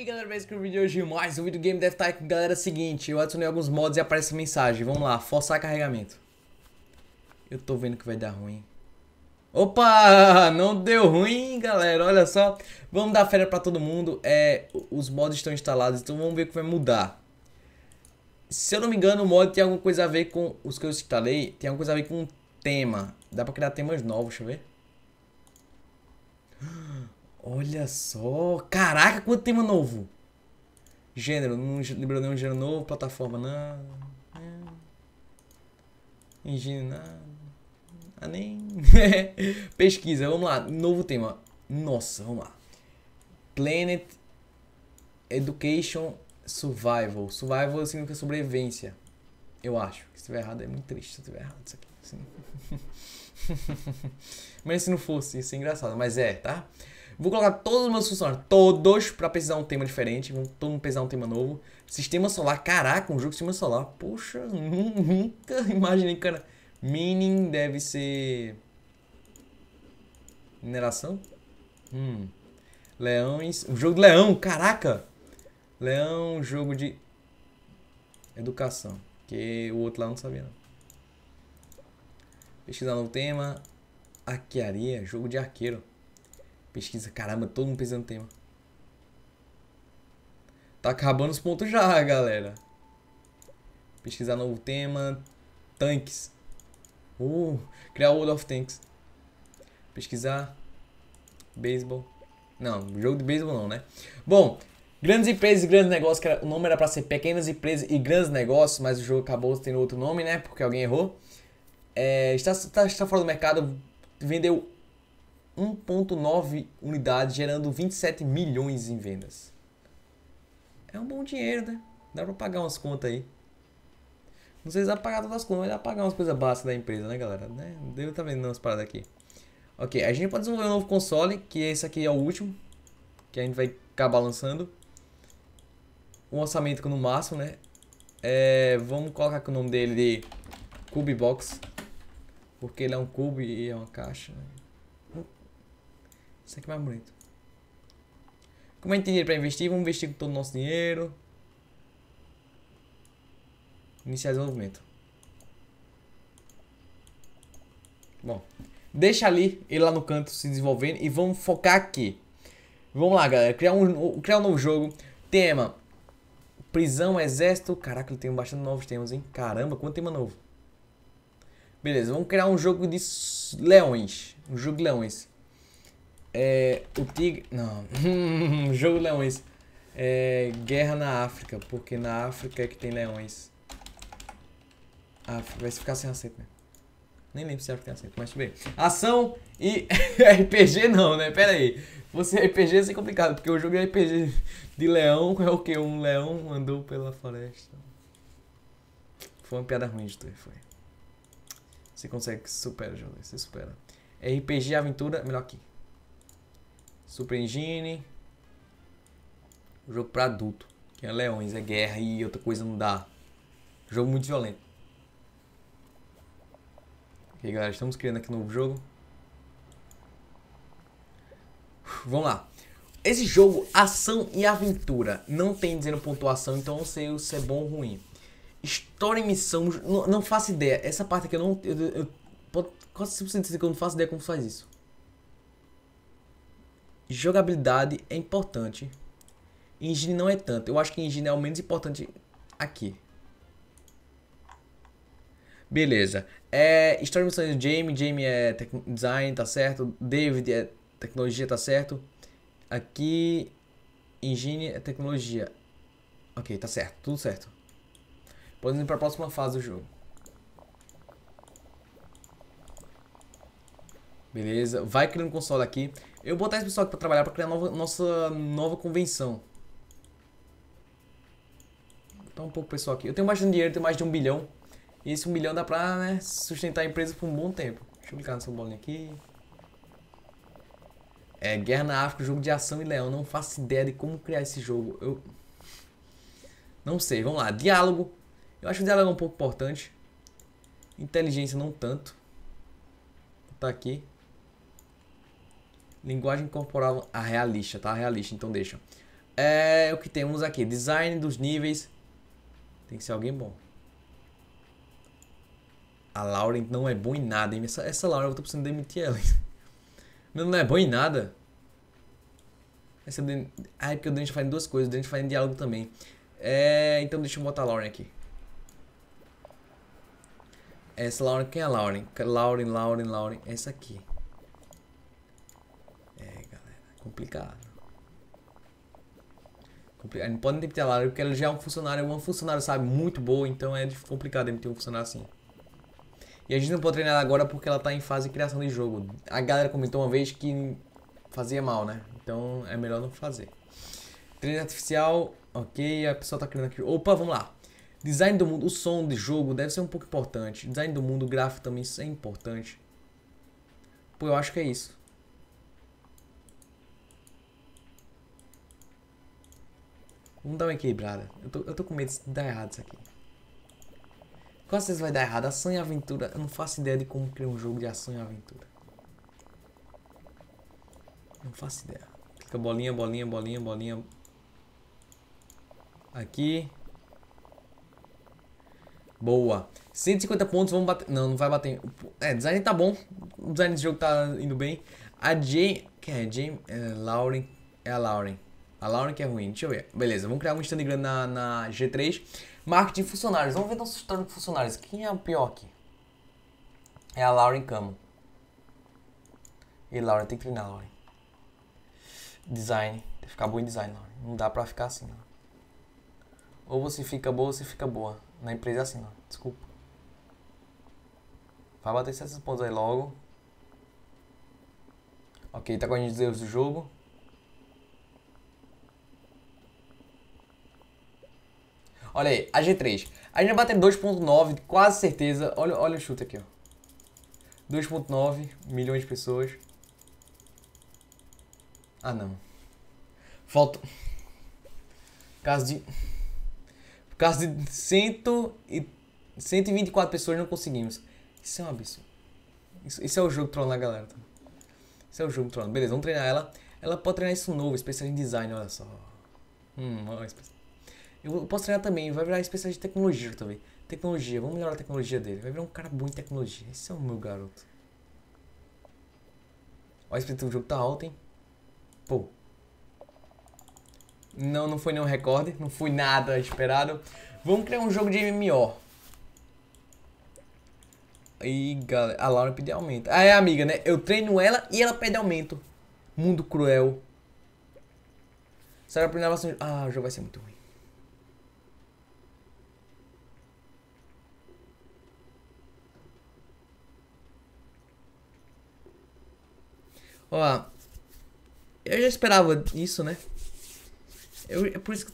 aí galera, mais que o vídeo hoje mais um vídeo Game estar Type Galera, é seguinte, eu adicionei alguns mods e aparece mensagem Vamos lá, forçar carregamento Eu tô vendo que vai dar ruim Opa, não deu ruim galera, olha só Vamos dar férias pra todo mundo é, Os mods estão instalados, então vamos ver o que vai mudar Se eu não me engano, o mod tem alguma coisa a ver com Os que eu instalei, tem alguma coisa a ver com um tema Dá pra criar temas novos, deixa eu ver Olha só. Caraca, quanto tema novo. Gênero. Não liberou nenhum gênero novo. Plataforma, não. É. Engine, ah, nem. Pesquisa, vamos lá. Novo tema. Nossa, vamos lá. Planet Education Survival. Survival significa sobrevivência. Eu acho. Se estiver errado, é muito triste se estiver errado isso aqui. Assim. Mas se não fosse, isso é engraçado. Mas é, tá? Vou colocar todos os meus funcionários, todos, pra pesquisar um tema diferente. Vamos todo mundo pesquisar um tema novo. Sistema solar, caraca, um jogo de sistema solar. Poxa, nunca imaginei, cara. Mining deve ser... Mineração? Hum. Leões. Um jogo de leão, caraca! Leão, jogo de. Educação. Que o outro lá não sabia, não. Pesquisar um tema. Arquearia, jogo de arqueiro. Pesquisa, caramba, todo mundo pesando tema. Tá acabando os pontos já, galera. Pesquisar novo tema. Tanques. Uh, criar World of Tanks. Pesquisar. Beisbol, Não, jogo de beisebol não, né? Bom, grandes empresas e grandes negócios. o nome era pra ser pequenas empresas e grandes negócios, mas o jogo acabou tendo outro nome, né? Porque alguém errou. É, está, está, está fora do mercado. Vendeu 1.9 unidades, gerando 27 milhões em vendas. É um bom dinheiro, né? Dá pra pagar umas contas aí. Não sei se dá pra pagar todas as contas, mas dá pra pagar umas coisas básicas da empresa, né, galera? Né? Devo tá vendo umas paradas aqui. Ok, a gente pode desenvolver um novo console, que esse aqui é o último. Que a gente vai acabar lançando. Um orçamento no máximo, né? É, vamos colocar aqui o nome dele de Cube Box. Porque ele é um cube e é uma caixa, né? Isso aqui é mais bonito. Como a é gente tem dinheiro para investir, vamos investir todo o nosso dinheiro. Iniciar desenvolvimento. Bom, deixa ali, ele lá no canto se desenvolvendo e vamos focar aqui. Vamos lá, galera, criar um, criar um novo jogo. Tema, prisão, exército. Caraca, ele tem bastante novos temas, hein? Caramba, quanto tema novo. Beleza, vamos criar um jogo de leões. Um jogo de leões. É, o Tigre. Não. Jogo Leões. É, guerra na África, porque na África é que tem leões. África. Vai se ficar sem acento, né? Nem lembro se África tem acento, mas tudo bem. Ação e RPG não, né? Pera aí. Você RPG é complicado, porque o jogo é RPG de leão. É o que? Um leão andou pela floresta. Foi uma piada ruim de tu, foi. Você consegue, supera, Júlio. Você supera. É RPG Aventura, melhor aqui. Super Engine. Jogo pra adulto. Que é leões, é guerra e outra coisa não dá. Jogo muito violento. Ok, galera, estamos criando aqui um novo jogo. vamos lá. Esse jogo, ação e aventura, não tem dizendo pontuação, então não sei se é bom ou ruim. História e missão, não, não faço ideia. Essa parte aqui eu não. Eu, eu, pode quase 100% dizer que eu não faço ideia como faz isso. Jogabilidade é importante. Engine não é tanto. Eu acho que engine é o menos importante aqui. Beleza. É, história de é Jamie. Jamie é design, tá certo. David é tecnologia, tá certo. Aqui, engine é tecnologia. Ok, tá certo. Tudo certo. Podemos ir a próxima fase do jogo. Beleza. Vai criando console aqui. Eu vou botar esse pessoal aqui pra trabalhar pra criar nova, nossa nova convenção. Vou tá botar um pouco o pessoal aqui. Eu tenho bastante dinheiro, tenho mais de um bilhão. E esse um bilhão dá pra né, sustentar a empresa por um bom tempo. Deixa eu clicar nessa bolinha aqui. É, Guerra na África, jogo de ação e leão. Não faço ideia de como criar esse jogo. Eu... Não sei, vamos lá. Diálogo. Eu acho o diálogo é um pouco importante. Inteligência não tanto. Tá aqui. Linguagem corporal a realista, tá? Realista, então deixa. É o que temos aqui. Design dos níveis. Tem que ser alguém bom. A Lauren não é boa em nada, hein? Essa, essa Lauren eu tô precisando demitir ela. mas não é boa em nada. Essa, ah, é porque o Dante faz duas coisas. O Dante faz diálogo também. É, então deixa eu botar a Lauren aqui. Essa Lauren, quem é a Lauren? Lauren, Lauren, Lauren. Essa aqui. Complicado. Complicado. Não pode demitir a Lara porque ela já é um funcionário. É um funcionário, sabe, muito boa. Então é complicado demitir um funcionário assim. E a gente não pode treinar ela agora porque ela tá em fase de criação de jogo. A galera comentou uma vez que fazia mal, né? Então é melhor não fazer. Treino artificial, ok. A pessoa tá criando aqui. Opa, vamos lá. Design do mundo, o som de jogo deve ser um pouco importante. Design do mundo, o gráfico também é importante. Pô, eu acho que é isso. Vamos dar uma equilibrada. Eu tô, eu tô com medo de dar errado isso aqui. Com vocês vai dar errado. Ação e aventura. Eu não faço ideia de como criar um jogo de ação e aventura. Não faço ideia. Clica bolinha, bolinha, bolinha, bolinha. Aqui. Boa. 150 pontos, vamos bater. Não, não vai bater. É, design tá bom. O design desse jogo tá indo bem. A Jane. Quem é? Jane? É, Lauren. É a Lauren. A Lauren que é ruim, deixa eu ver. Beleza, vamos criar um stand grande na, na G3. Marketing de funcionários, vamos ver nosso stand de funcionários. Quem é o pior aqui? É a Lauren Camo. E Lauren, tem que treinar, Lauren. Design, tem que ficar bom em design, Lauren. Não dá pra ficar assim, não. Ou você fica boa ou você fica boa. Na empresa é assim, não. Desculpa. Vai bater 700 pontos aí logo. Ok, tá com a gente erros do jogo. Olha aí, a G3. A gente vai bater 2.9, quase certeza. Olha, olha o chute aqui, ó. 2.9 milhões de pessoas. Ah, não. Falta... Caso de... Por causa de cento e... 124 pessoas não conseguimos. Isso é um absurdo. Isso, isso é o jogo trolando a galera. Tá? Isso é o jogo trolando. Beleza, vamos treinar ela. Ela pode treinar isso novo, especial em design, olha só. Hum, olha, especial. Eu posso treinar também, vai virar especialista em tecnologia também. Tecnologia, vamos melhorar a tecnologia dele. Vai virar um cara bom em tecnologia. Esse é o meu garoto. Olha a espírito do jogo tá alto hein? Pô. Não, não foi nenhum recorde. Não foi nada esperado. Vamos criar um jogo de MMO. E galera, a Laura pediu aumento. Ah, é amiga, né? Eu treino ela e ela pede aumento. Mundo cruel. Será a primeira Ah, o jogo vai ser muito ruim. Ó, eu já esperava isso, né? Eu, é por isso que...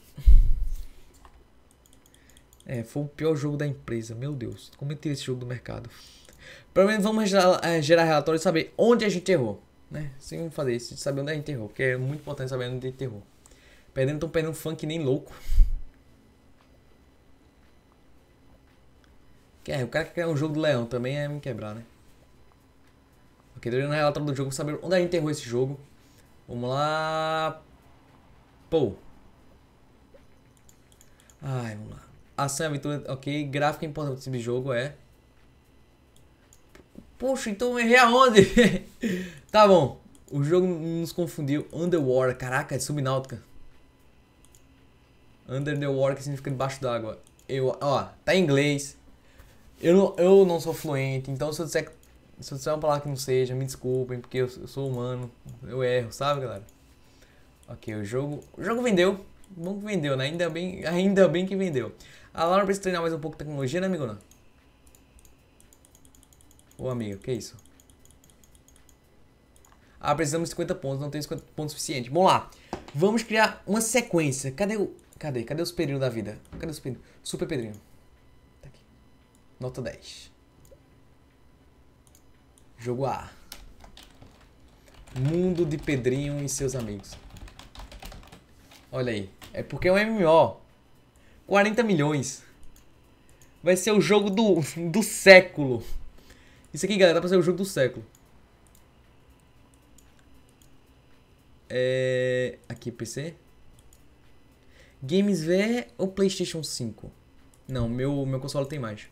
É, foi o pior jogo da empresa, meu Deus. Como eu tirei esse jogo do mercado? Pelo menos vamos gerar, é, gerar relatório e saber onde a gente errou, né? Sim, vamos fazer isso, saber onde a gente errou, porque é muito importante saber onde a gente errou. Perdendo, tão perdendo funk nem louco. Que é, o cara que quer um jogo do leão também é me quebrar, né? Que deveria na relatório do jogo saber onde a gente errou esse jogo. Vamos lá. Pô. Ai, vamos lá. Ação e aventura, ok. Gráfico é importante desse tipo jogo, é. Poxa, então eu errei aonde? tá bom. O jogo nos confundiu. Underwater. Caraca, é subnáutica. Under the water que significa debaixo d'água. Eu, ó, tá em inglês. Eu eu não sou fluente, então se eu disser que se eu disser é uma palavra que não seja, me desculpem, porque eu, eu sou humano, eu erro, sabe, galera? Ok, o jogo. O jogo vendeu. Bom que vendeu, né? Ainda bem, ainda bem que vendeu. A Laura precisa treinar mais um pouco de tecnologia, né, amigo? Ô, amigo, que isso? Ah, precisamos de 50 pontos, não tem 50 pontos suficiente. Vamos lá. Vamos criar uma sequência. Cadê o... Cadê? Cadê os pedrinhos da vida? Cadê os pedrinhos? Super pedrinho. Tá aqui. Nota 10. Jogo A. Mundo de Pedrinho e seus amigos. Olha aí. É porque é um MMO. 40 milhões. Vai ser o jogo do, do século. Isso aqui, galera, dá pra ser o jogo do século. É... Aqui, PC. Games V ou Playstation 5? Não, meu, meu console tem mais.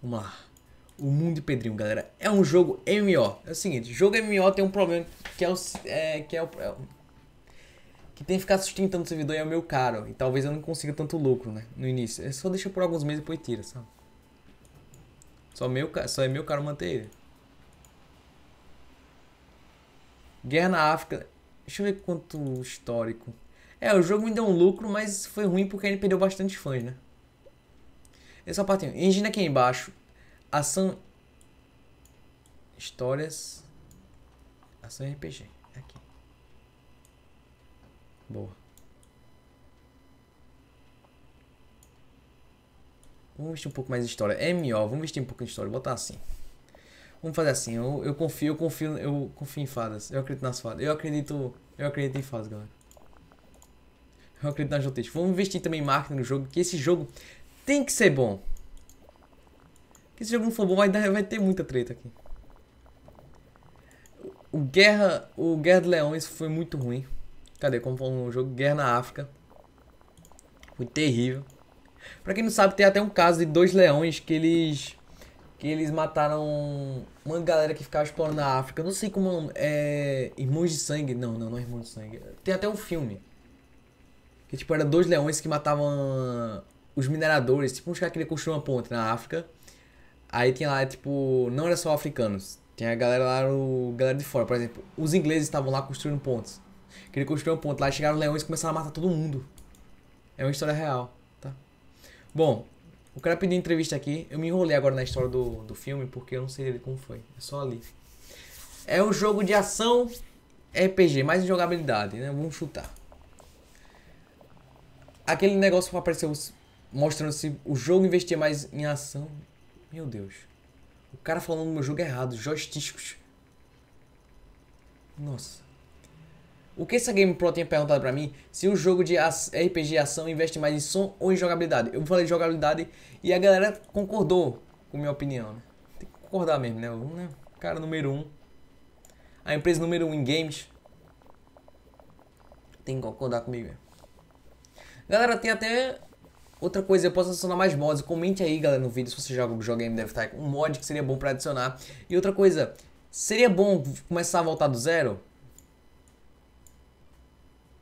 Vamos lá. O Mundo de Pedrinho, galera, é um jogo MMO. É o seguinte, jogo MMO tem um problema que é o... É, que é o é, que tem que ficar sustentando o servidor e é o meu caro. E talvez eu não consiga tanto lucro, né? No início. É só deixa por alguns meses e depois tira, sabe? Só, meu, só é meu caro manter ele. Guerra na África. Deixa eu ver quanto histórico. É, o jogo me deu um lucro, mas foi ruim porque ele perdeu bastante fãs, né? Essa parte. Engine aqui embaixo. Ação. Histórias. Ação RPG. Aqui. Boa. Vamos vestir um pouco mais de história. MO, vamos vestir um pouco de história. Vou botar assim. Vamos fazer assim. Eu, eu confio, eu confio, eu confio em fadas. Eu acredito nas fadas. Eu acredito. Eu acredito em fadas, galera. Eu acredito nas notícias. Vamos investir também em marketing no jogo, que esse jogo tem que ser bom esse jogo não for bom, vai, dar, vai ter muita treta aqui. O Guerra, o Guerra de Leões foi muito ruim. Cadê? Como foi um jogo? Guerra na África. Foi terrível. Pra quem não sabe, tem até um caso de dois leões que eles. Que eles mataram uma galera que ficava explorando a África. Eu não sei como é. é Irmãos de Sangue. Não, não, não é Irmãos de Sangue. Tem até um filme. Que tipo, era dois leões que matavam os mineradores. Tipo, uns caras que queriam construir uma ponte na África. Aí tinha lá, tipo, não era só africanos. Tinha a galera lá, o galera de fora. Por exemplo, os ingleses estavam lá construindo pontes. ele construir um ponto lá, chegaram leões e começaram a matar todo mundo. É uma história real, tá? Bom, o cara pediu entrevista aqui. Eu me enrolei agora na história do, do filme porque eu não sei como foi. É só ali. É um jogo de ação RPG, mais jogabilidade, né? Vamos chutar. Aquele negócio que apareceu mostrando se o jogo investia mais em ação. Meu Deus. O cara falando no meu jogo errado, joysticks. Nossa. O que essa GamePro tinha perguntado pra mim? Se o jogo de RPG ação investe mais em som ou em jogabilidade? Eu falei jogabilidade e a galera concordou com minha opinião. Né? Tem que concordar mesmo, né? né? Cara número um. A empresa número um em games. Tem que concordar comigo mesmo. Né? Galera, tem até Outra coisa, eu posso adicionar mais mods. Comente aí, galera, no vídeo se você joga o jogo Game Dev Tycoon, um mod que seria bom para adicionar. E outra coisa, seria bom começar a voltar do zero?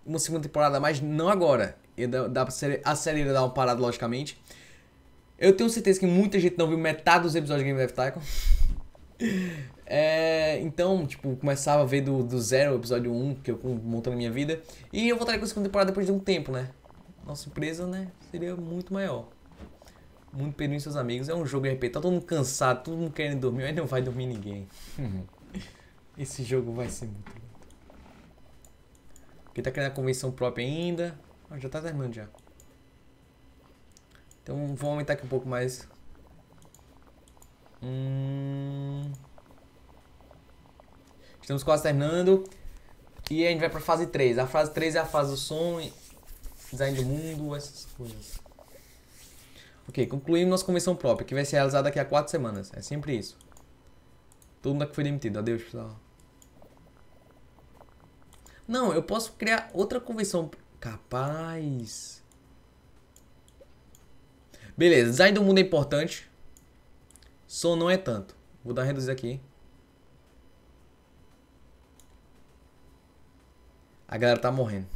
Uma segunda temporada, mas não agora. E dá, a série acelerar, dar uma parada, logicamente. Eu tenho certeza que muita gente não viu metade dos episódios de Game of Tycoon. é, então, tipo, começava a ver do, do zero o episódio 1, que eu montando minha vida. E eu voltaria com a segunda temporada depois de um tempo, né? nossa empresa, né, seria muito maior. Muito Peru e seus amigos. É um jogo de RPG, tá todo mundo cansado, todo mundo querendo dormir, mas não vai dormir ninguém. Uhum. Esse jogo vai ser muito lindo. Porque tá querendo a convenção própria ainda. Ah, já tá terminando já. Então vou aumentar aqui um pouco mais. Hum... Estamos quase terminando. E a gente vai pra fase 3. A fase 3 é a fase do som design do mundo, essas coisas. Ok, concluímos nossa convenção própria, que vai ser realizada daqui a quatro semanas. É sempre isso. Todo mundo é que foi demitido. Adeus, pessoal. Não, eu posso criar outra convenção. Capaz. Beleza, design do mundo é importante. Som não é tanto. Vou dar reduzir aqui. A galera tá morrendo.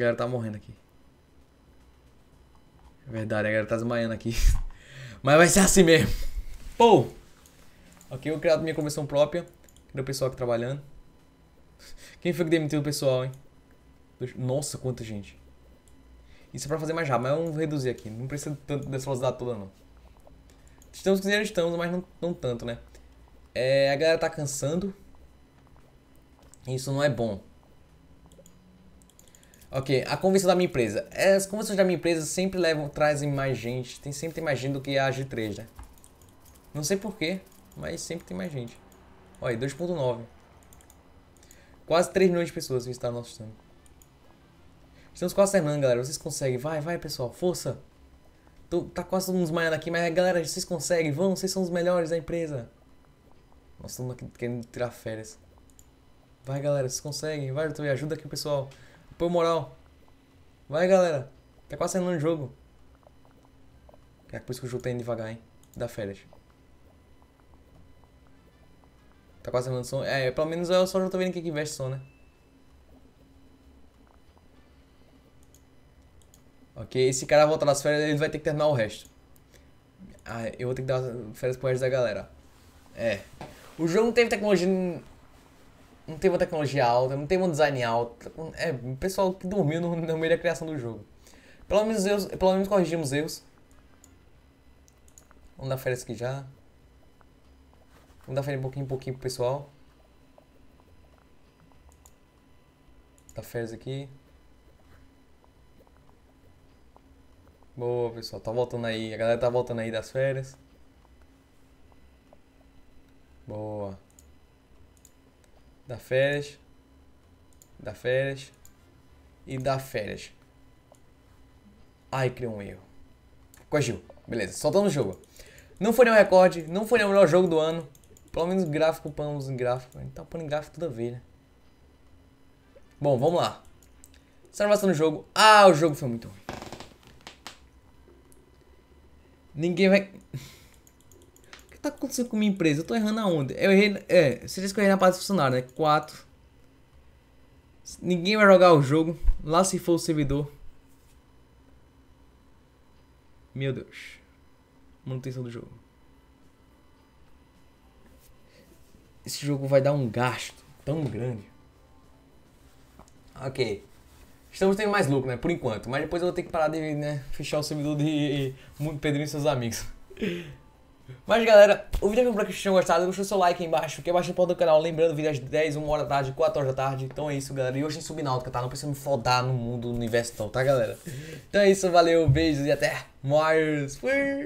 galera tá morrendo aqui. É verdade, a galera tá desmaiando aqui. Mas vai ser assim mesmo. Pô! Ok, eu vou criar minha comissão própria. Cadê é o pessoal aqui trabalhando? Quem foi que demitiu o pessoal, hein? Nossa, quanta gente. Isso é pra fazer mais rápido, mas vamos reduzir aqui. Não precisa tanto dessa velocidade toda, não. Estamos que estamos, mas não, não tanto, né? É, a galera tá cansando. Isso não é bom. Ok, a convenção da minha empresa. As convenções da minha empresa sempre levam, trazem mais gente. Tem, sempre tem mais gente do que a G3, né? Não sei porquê, mas sempre tem mais gente. Olha, 2.9. Quase 3 milhões de pessoas visitaram nosso stand. Estamos quase terminando, galera. Vocês conseguem. Vai, vai, pessoal. Força. Tô, tá quase todo mundo desmaiando aqui, mas galera, vocês conseguem. Vão, vocês são os melhores da empresa. Nós estamos aqui querendo tirar férias. Vai, galera, vocês conseguem. Vai, eu ajuda aqui o pessoal. Pô, moral. Vai, galera. Tá quase saindo no jogo. É por isso que o jogo tá indo devagar, hein? Da férias. Tá quase saindo som. É, pelo menos eu é só já tô vendo quem que investe som, né? Ok, esse cara voltar nas férias, ele vai ter que terminar o resto. Ah, eu vou ter que dar férias pro resto da galera. É. O jogo não teve tecnologia não tem uma tecnologia alta, não tem um design alto. É, o pessoal que dormiu no, no meio da criação do jogo. Pelo menos, erros, pelo menos corrigimos erros. Vamos dar férias aqui já. Vamos dar férias um pouquinho em pouquinho pro pessoal. Dar férias aqui. Boa, pessoal. Tá voltando aí. A galera tá voltando aí das férias. Boa. Dá férias. Dá férias. E dá férias. Ai, criou um erro. Corrigiu. Beleza, soltando o jogo. Não foi nenhum recorde, não foi nenhum melhor jogo do ano. Pelo menos gráfico, pamos em gráfico. A gente tá pondo em gráfico toda vez, né? Bom, vamos lá. Salvação do jogo. Ah, o jogo foi muito ruim. Ninguém vai... que tá acontecendo com minha empresa? Eu tô errando aonde? Eu errei. É, você disse que eu errei na parte do funcionário, né? 4. Ninguém vai jogar o jogo. Lá se for o servidor. Meu Deus. Manutenção do jogo. Esse jogo vai dar um gasto tão grande. Ok. Estamos tendo mais lucro, né? Por enquanto. Mas depois eu vou ter que parar de né? fechar o servidor de Mundo Pedrinho e seus amigos. Mas galera, o vídeo é bom que vocês tenham gostado. Deixa o seu like aí embaixo, que é bastante importante do canal. Lembrando, vídeo é às 10, 1 hora da tarde, 4 horas da tarde. Então é isso, galera. E hoje em Subnautica, tá? Não precisa me fodar no mundo, no universo, não, tá, galera? Então é isso, valeu, beijos e até mais. Fui!